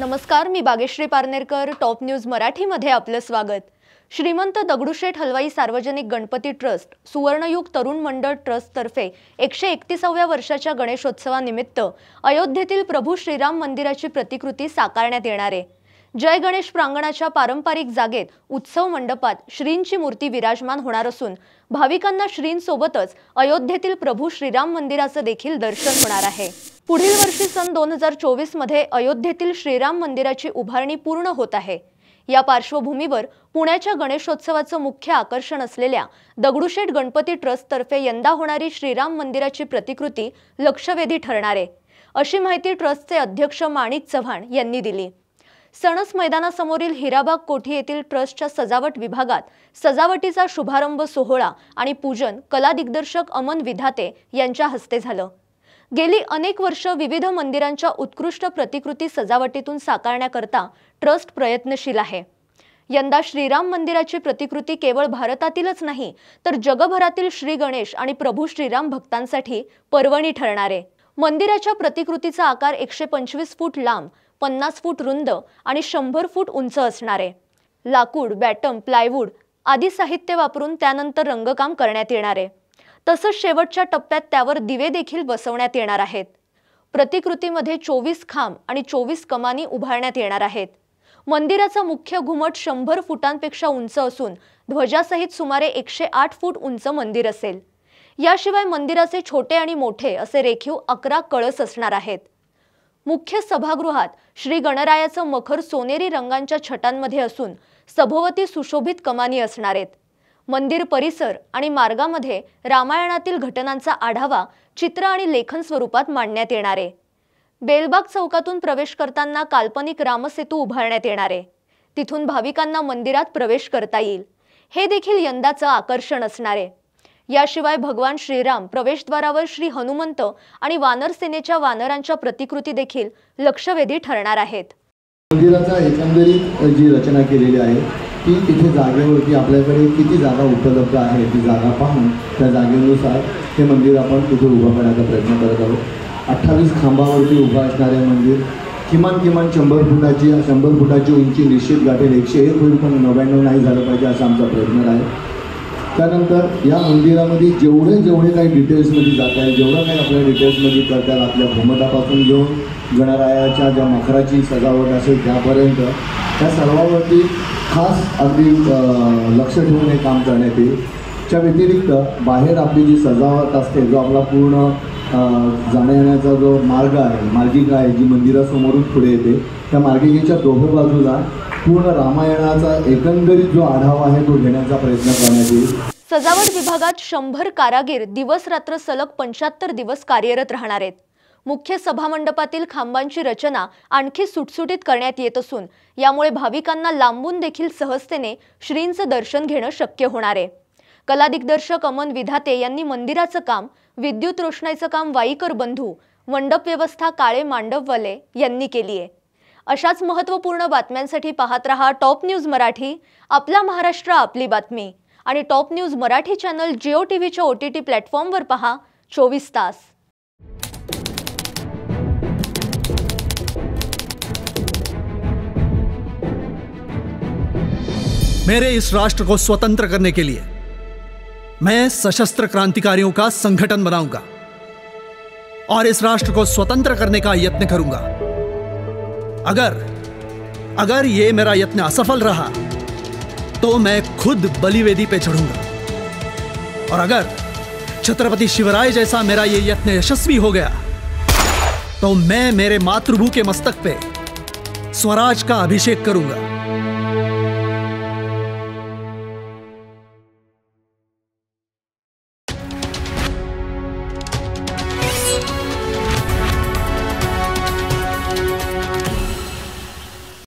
नमस्कार मी Bageshri Parnerkar top news मराठीमध्ये आपलं स्वागत श्रीमंत दगडूशेठ हलवाई सार्वजनिक गणपती ट्रस्ट सुवर्णयुग तरुण मंडळ ट्रस्टतर्फे एकशे एकतीसाव्या वर्षाच्या गणेशोत्सवानिमित्त अयोध्येतील प्रभू श्रीराम मंदिराची प्रतिकृती साकारण्यात येणार आहे जय गणेश प्रांगणाच्या पारंपरिक जागेत उत्सव मंडपात श्रींची मूर्ती विराजमान होणार असून भाविकांना श्रींसोबतच अयोध्येतील प्रभू श्रीराम मंदिराचं देखील दर्शन होणार आहे पुढील वर्षी सन दोन हजार चोवीस मध्ये अयोध्येतील श्रीराम मंदिराची उभारणी पूर्ण होत आहे या पार्श्वभूमीवर पुण्याच्या गणेशोत्सवाचं मुख्य आकर्षण असलेल्या दगडूशेठ गणपती ट्रस्टतर्फे यंदा होणारी श्रीराम मंदिराची प्रतिकृती लक्षवेधी ठरणार आहे अशी माहिती ट्रस्टचे अध्यक्ष माणिक चव्हाण यांनी दिली सणस मैदानासमोरील हिराबाग कोठी येथील ट्रस्टच्या सजावट विभागात सजावटीचा शुभारंभ सोहळा आणि पूजन कला दिग्दर्शक अमन विधाते यांच्या हस्ते झालं गेली अनेक वर्ष विविध मंदिरांच्या उत्कृष्ट प्रतिकृती सजावटीतून साकारण्याकरता ट्रस्ट प्रयत्नशील आहे यंदा श्रीराम मंदिराची प्रतिकृती केवळ भारतातीलच नाही तर जगभरातील श्री गणेश आणि प्रभू श्रीराम भक्तांसाठी पर्वणी ठरणार आहे मंदिराच्या प्रतिकृतीचा आकार एकशे पंचवीस फूट लांब पन्नास फूट रुंद आणि शंभर फूट उंच असणार आहे लाकूड बॅटम प्लायवूड आदी साहित्य वापरून त्यानंतर रंगकाम करण्यात येणार आहे तसंच शेवटच्या टप्प्यात त्यावर दिवे देखील बसवण्यात येणार आहेत प्रतिकृतीमध्ये चोवीस खांब आणि चोवीस कमानी उभारण्यात येणार आहेत मंदिराचा मुख्य घुमट शंभर फुटांपेक्षा उंच असून ध्वजासहित सुमारे एकशे आठ फूट उंच मंदिर असेल याशिवाय मंदिराचे छोटे आणि मोठे असे रेखीव अकरा कळस असणार आहेत मुख्य सभागृहात श्री गणरायाचं मखर सोनेरी रंगांच्या छटांमध्ये असून सभोवती सुशोभित कमानी असणार आहेत मंदिर परिसर आणि मार्गामध्ये रामायणातील घटनांचा आढावा चित्र आणि लेखन स्वरूपात मांडण्यात येणार आहे बेलबाग चौकातून प्रवेश करताना काल्पनिक रामसेतू उभारण्यात येणार आहे तिथून भाविकांना मंदिरात प्रवेश करता येईल हे देखील यंदाचं आकर्षण असणार आहे याशिवाय भगवान श्रीराम प्रवेशद्वारावर श्री हनुमंत आणि वानर सेनेच्या वानरांच्या प्रतिकृती देखील लक्षवेधी ठरणार आहेत मंदिराचा एकंदरीत जी रचना केलेली आहे की तिथे जागेवरती आपल्याकडे किती जागा उपलब्ध आहे ती जागा पाहून त्या जागेनुसार हे मंदिर आपण तिथे उभं करण्याचा प्रयत्न करत आहोत अठ्ठावीस खांबावरती उभं असणारे मंदिर किमान किमान शंभर फुटाची शंभर फुटाची उंची निश्चित गाठेल एकशे एक होईल पण नव्याण्णव नाही झालं पाहिजे असा आमचा प्रयत्न आहे त्यानंतर या मंदिरामध्ये जेवढे जेवढे काही डिटेल्समध्ये जात आहे जेवढं काही आपल्या डिटेल्समध्ये करतात आपल्या घुमटापासून घेऊन गणरायाच्या ज्या मखराची सजावट असेल त्यापर्यंत त्या सर्वावरती खास अगदी लक्ष ठेवून हे काम करण्यात येईल त्या व्यतिरिक्त बाहेर आपली जी सजावट असते जो आपला पूर्ण जाण्या येण्याचा जो मार्ग आहे मार्गिका आहे जी मंदिरासमोरून पुढे येते त्या मार्गिकेच्या दोघं बाजूला पूर्ण रामायणाचा एकंदरीत जो आढावा आहे तो घेण्याचा प्रयत्न करण्यात येईल सजावट विभागात शंभर कारागीर दिवस रात्र सलग पंच्याहत्तर दिवस कार्यरत राहणार आहेत मुख्य सभामंडपातील खांबांची रचना आणखी सुटसुटीत करण्यात येत असून यामुळे भाविकांना लांबून देखील सहजतेने श्रींचं दर्शन घेणं शक्य होणार आहे कला दिग्दर्शक अमन विधाते यांनी मंदिराचं काम विद्युत रोषणाईचं काम वाईकर बंधू मंडप व्यवस्था काळे मांडववाले यांनी केली आहे अशाच महत्त्वपूर्ण बातम्यांसाठी पाहत रहा टॉप न्यूज मराठी आपला महाराष्ट्र आपली बातमी आणि top news Marathi channel Jio व्हीच्या ओ टी टी प्लॅटफॉर्मवर पहा चोवीस तास मेरे इस राष्ट्र को स्वतंत्र करने के लिए मैं सशस्त्र क्रांतिकारियों का संगठन बनाऊंगा और इस राष्ट्र को स्वतंत्र करने का यत्न करूंगा अगर अगर यह मेरा यत्न असफल रहा तो मैं खुद बलिवेदी पे चढ़ूंगा और अगर छत्रपति शिवराय जैसा मेरा यह यत्न यशस्वी हो गया तो मैं मेरे मातृभू के मस्तक पे स्वराज का अभिषेक करूंगा